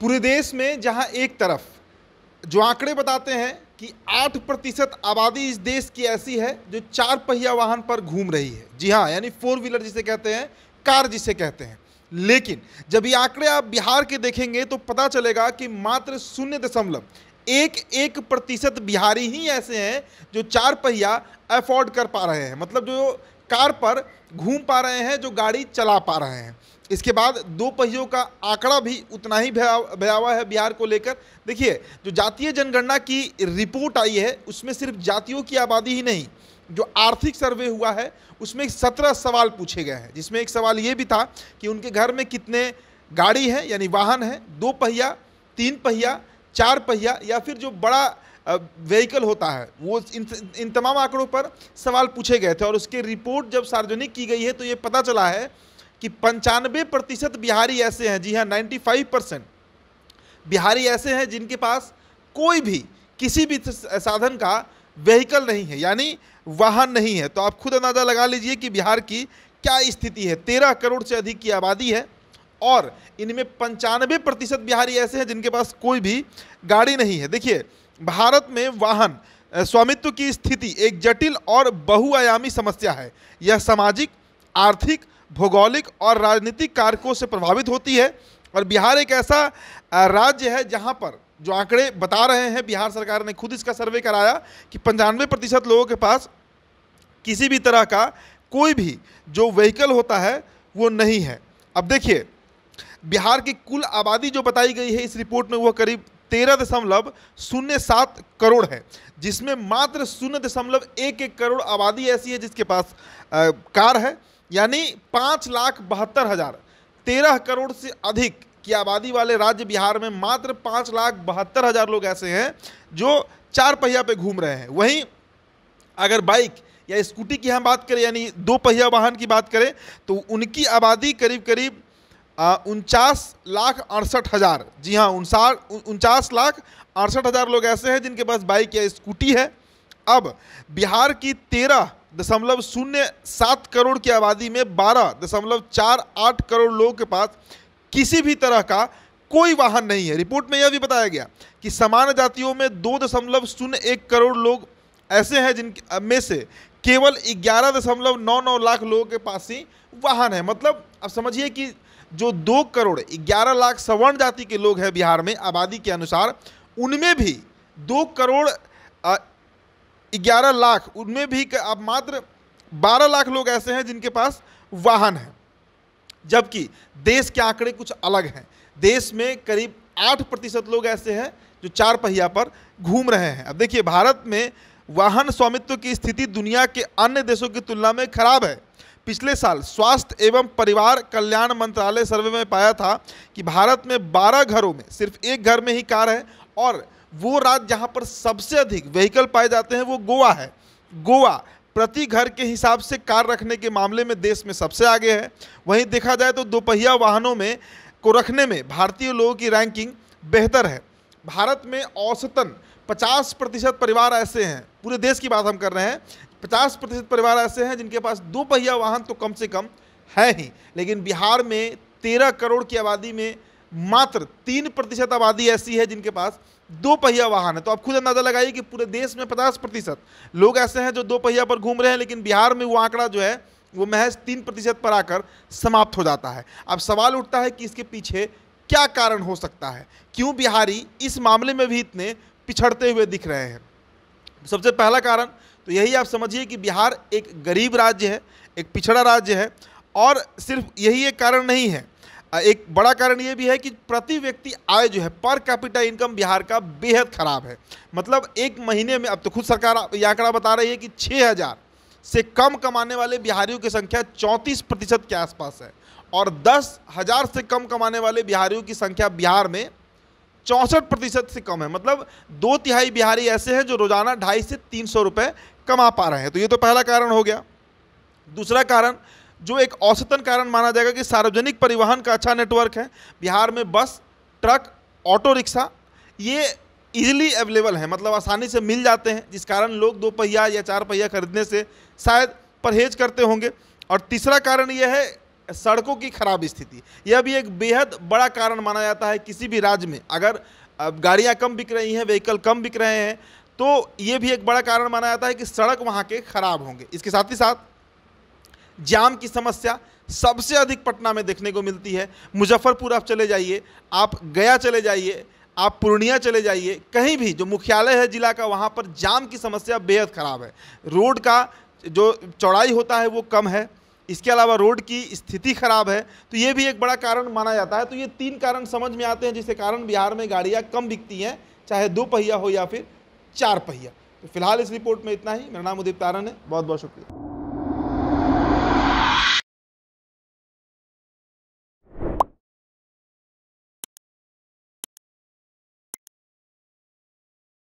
पूरे देश में जहां एक तरफ जो आंकड़े बताते हैं कि 8 प्रतिशत आबादी इस देश की ऐसी है जो चार पहिया वाहन पर घूम रही है जी हाँ यानी फोर व्हीलर जिसे कहते हैं कार जिसे कहते हैं लेकिन जब ये आंकड़े आप बिहार के देखेंगे तो पता चलेगा कि मात्र शून्य दशमलव एक एक प्रतिशत बिहारी ही ऐसे हैं जो चार पहिया अफोर्ड कर पा रहे हैं मतलब जो कार पर घूम पा रहे हैं जो गाड़ी चला पा रहे हैं इसके बाद दो पहियों का आंकड़ा भी उतना ही भयावह है बिहार को लेकर देखिए जो जातीय जनगणना की रिपोर्ट आई है उसमें सिर्फ जातियों की आबादी ही नहीं जो आर्थिक सर्वे हुआ है उसमें सत्रह सवाल पूछे गए हैं जिसमें एक सवाल ये भी था कि उनके घर में कितने गाड़ी हैं यानी वाहन हैं दो पहिया तीन पहिया चार पहिया या फिर जो बड़ा व्हीकल होता है वो इन इन तमाम आंकड़ों पर सवाल पूछे गए थे और उसके रिपोर्ट जब सार्वजनिक की गई है तो ये पता चला है कि पंचानवे प्रतिशत बिहारी ऐसे हैं जी हाँ नाइन्टी फाइव परसेंट बिहारी ऐसे हैं जिनके पास कोई भी किसी भी साधन का व्हीकल नहीं है यानी वाहन नहीं है तो आप खुद अंदाज़ा लगा लीजिए कि बिहार की क्या स्थिति है तेरह करोड़ से अधिक की आबादी है और इनमें पंचानवे प्रतिशत बिहारी ऐसे हैं जिनके पास कोई भी गाड़ी नहीं है देखिए भारत में वाहन स्वामित्व की स्थिति एक जटिल और बहुआयामी समस्या है यह सामाजिक आर्थिक भौगोलिक और राजनीतिक कारकों से प्रभावित होती है और बिहार एक ऐसा राज्य है जहाँ पर जो आंकड़े बता रहे हैं बिहार सरकार ने खुद इसका सर्वे कराया कि पंचानवे प्रतिशत लोगों के पास किसी भी तरह का कोई भी जो व्हीकल होता है वो नहीं है अब देखिए बिहार की कुल आबादी जो बताई गई है इस रिपोर्ट में वह करीब तेरह दशमलव शून्य सात करोड़ है जिसमें मात्र शून्य दशमलव एक एक करोड़ आबादी ऐसी है जिसके पास आ, कार है यानी पाँच लाख बहत्तर हज़ार तेरह करोड़ से अधिक की आबादी वाले राज्य बिहार में मात्र पाँच लाख बहत्तर हज़ार लोग ऐसे हैं जो चार पहिया पे घूम रहे हैं वहीं अगर बाइक या स्कूटी की हम बात करें यानी दो पहिया वाहन की बात करें तो उनकी आबादी करीब करीब उनचास लाख अड़सठ हज़ार जी हाँ उनचास लाख अड़सठ हज़ार लोग ऐसे हैं जिनके पास बाइक या स्कूटी है अब बिहार की तेरह दशमलव शून्य सात करोड़ की आबादी में बारह दशमलव चार आठ करोड़ लोगों के पास किसी भी तरह का कोई वाहन नहीं है रिपोर्ट में यह भी बताया गया कि समान जातियों में दो दशमलव शून्य एक करोड़ लोग ऐसे हैं जिन में से केवल ग्यारह दशमलव नौ नौ लाख लोगों के पास ही वाहन है मतलब अब समझिए कि जो दो करोड़ ग्यारह लाख सवर्ण जाति के लोग हैं बिहार में आबादी के अनुसार उनमें भी दो करोड़ ग्यारह लाख उनमें भी अब मात्र बारह लाख लोग ऐसे हैं जिनके पास वाहन है जबकि देश के आंकड़े कुछ अलग हैं देश में करीब आठ प्रतिशत लोग ऐसे हैं जो चार पहिया पर घूम रहे हैं अब देखिए भारत में वाहन स्वामित्व की स्थिति दुनिया के अन्य देशों की तुलना में खराब है पिछले साल स्वास्थ्य एवं परिवार कल्याण मंत्रालय सर्वे में पाया था कि भारत में 12 घरों में सिर्फ एक घर में ही कार है और वो राज्य जहाँ पर सबसे अधिक व्हीकल पाए जाते हैं वो गोवा है गोवा प्रति घर के हिसाब से कार रखने के मामले में देश में सबसे आगे है वहीं देखा जाए तो दोपहिया वाहनों में को रखने में भारतीय लोगों की रैंकिंग बेहतर है भारत में औसतन 50 प्रतिशत परिवार ऐसे हैं पूरे देश की बात हम कर रहे हैं 50 प्रतिशत परिवार ऐसे हैं जिनके पास दो पहिया वाहन तो कम से कम है ही लेकिन बिहार में तेरह करोड़ की आबादी में मात्र तीन प्रतिशत आबादी ऐसी है जिनके पास दो पहिया वाहन है तो आप खुद अंदाज़ा लगाइए कि पूरे देश में पचास प्रतिशत लोग ऐसे हैं जो दो पहिया पर घूम रहे हैं लेकिन बिहार में वो आंकड़ा जो है वो महज तीन प्रतिशत पर आकर समाप्त हो जाता है अब सवाल उठता है कि इसके पीछे क्या कारण हो सकता है क्यों बिहारी इस मामले में भी इतने पिछड़ते हुए दिख रहे हैं सबसे पहला कारण तो यही आप समझिए कि बिहार एक गरीब राज्य है एक पिछड़ा राज्य है और सिर्फ यही एक कारण नहीं है एक बड़ा कारण ये भी है कि प्रति व्यक्ति आय जो है पर कैपिटा इनकम बिहार का बेहद ख़राब है मतलब एक महीने में अब तो खुद सरकार ये आंकड़ा बता रही है कि छः हज़ार से कम कमाने वाले बिहारियों की संख्या चौंतीस प्रतिशत के आसपास है और दस हज़ार से कम कमाने वाले बिहारियों की संख्या बिहार में चौंसठ प्रतिशत से कम है मतलब दो तिहाई बिहारी ऐसे हैं जो रोज़ाना ढाई से तीन सौ रुपये कमा पा रहे हैं तो ये तो पहला कारण हो गया दूसरा कारण जो एक औसतन कारण माना जाएगा कि सार्वजनिक परिवहन का अच्छा नेटवर्क है बिहार में बस ट्रक ऑटो रिक्शा ये इजीली अवेलेबल है मतलब आसानी से मिल जाते हैं जिस कारण लोग दो पहिया या चार पहिया खरीदने से शायद परहेज करते होंगे और तीसरा कारण यह है सड़कों की खराब स्थिति यह भी एक बेहद बड़ा कारण माना जाता है किसी भी राज्य में अगर गाड़ियाँ कम बिक रही हैं व्हीकल कम बिक रहे हैं तो ये भी एक बड़ा कारण माना जाता है कि सड़क वहाँ के ख़राब होंगे इसके साथ ही साथ जाम की समस्या सबसे अधिक पटना में देखने को मिलती है मुजफ्फरपुर आप चले जाइए आप गया चले जाइए आप पूर्णिया चले जाइए कहीं भी जो मुख्यालय है जिला का वहाँ पर जाम की समस्या बेहद ख़राब है रोड का जो चौड़ाई होता है वो कम है इसके अलावा रोड की स्थिति खराब है तो ये भी एक बड़ा कारण माना जाता है तो ये तीन कारण समझ में आते हैं जिसके कारण बिहार में गाड़ियाँ कम बिकती हैं चाहे दो पहिया हो या फिर चार पहिया तो फिलहाल इस रिपोर्ट में इतना ही मेरा नाम उदित तारण है बहुत बहुत शुक्रिया